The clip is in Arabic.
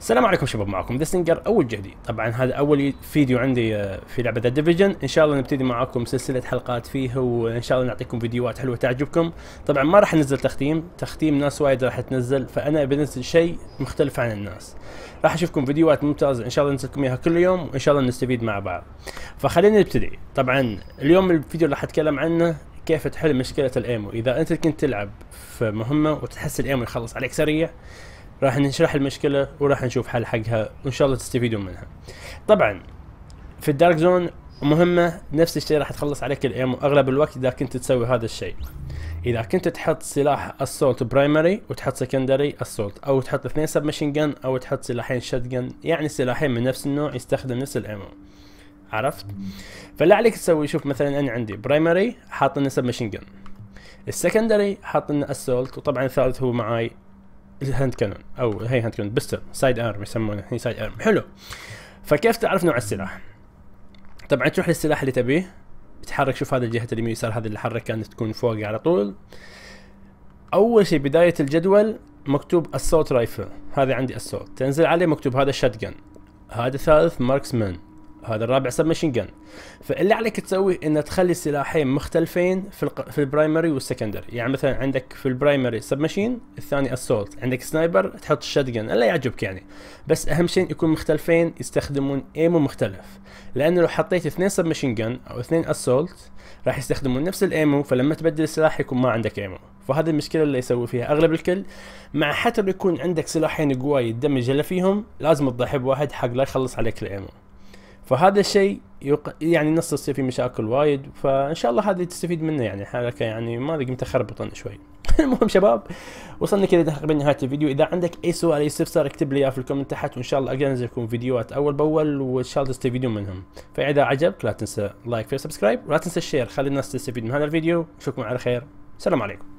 السلام عليكم شباب معكم ذا سنجر اول جهدي طبعا هذا اول فيديو عندي آه، في لعبه ذا ديفيجن ان شاء الله نبتدي معاكم سلسله حلقات فيها وان شاء الله نعطيكم فيديوهات حلوه تعجبكم طبعا ما راح انزل تختيم تختيم ناس وايد راح تنزل فانا بنزل شيء مختلف عن الناس راح اشوفكم فيديوهات ممتازه ان شاء الله ننزلكم اياها كل يوم وان شاء الله نستفيد مع بعض فخلينا نبتدي طبعا اليوم الفيديو اللي راح اتكلم عنه كيف تحل مشكله الايمو اذا انت كنت تلعب في مهمه وتحس الايمو يخلص عليك سريع راح نشرح المشكله وراح نشوف حل حقها وان شاء الله تستفيدون منها طبعا في الدارك زون مهمة نفس الشيء راح تخلص عليك الايم واغلب الوقت اذا كنت تسوي هذا الشيء اذا كنت تحط سلاح اسولت برايمري وتحط سكندري اسولت او تحط اثنين سب ماشين جن او تحط سلاحين شات جن يعني سلاحين من نفس النوع يستخدم نفس الايمو عرفت فاللي عليك تسوي شوف مثلا انا عندي برايمري حاط لنا سب ماشين جن السكندري حاط لنا اسولت وطبعا الثالث هو معاي الهاند كانون او هي هاند كانون بستر سايد ارم يسمونه هي سايد ارم حلو فكيف تعرف نوع السلاح طبعا تروح للسلاح اللي تبيه تحرك شوف هذا الجهه اليمين يسار هذه اللي حرك كانت تكون فوقي على طول اول شيء بدايه الجدول مكتوب اسولت رايفل هذا عندي اسولت تنزل عليه مكتوب هذا الشتجن هذا ثالث ماركسمان هذا الرابع سب ماشين جن فاللي عليك تسويه ان تخلي سلاحين مختلفين في الق... في البرايمري والسكندري يعني مثلا عندك في البرايمري سب ماشين الثاني اسولت عندك سنايبر تحط الشات جن الا يعجبك يعني بس اهم شيء يكون مختلفين يستخدمون ايمو مختلف لانه لو حطيت اثنين سب ماشين جن او اثنين اسولت راح يستخدمون نفس الايمو فلما تبدل السلاح يكون ما عندك ايمو فهذه المشكله اللي يسوي فيها اغلب الكل مع حتى لو يكون عندك سلاحين قوي يدمج الا فيهم لازم تضحي بواحد حق لا يخلص عليك الايمو فهذا الشيء يق... يعني نص تصير فيه مشاكل وايد فان شاء الله هذه تستفيد منه يعني حالك يعني ما ادري قمت اخربطن شوي المهم شباب وصلنا كذا تقريبا نهايه الفيديو اذا عندك اي سؤال اي استفسار اكتب لي اياه في الكومنت تحت وان شاء الله اقدر انزل لكم فيديوهات اول باول وان شاء الله تستفيدون منهم فاذا عجبك لا تنسى لايك وسبسكرايب ولا تنسى الشير خلي الناس تستفيد من هذا الفيديو نشوفكم على خير سلام عليكم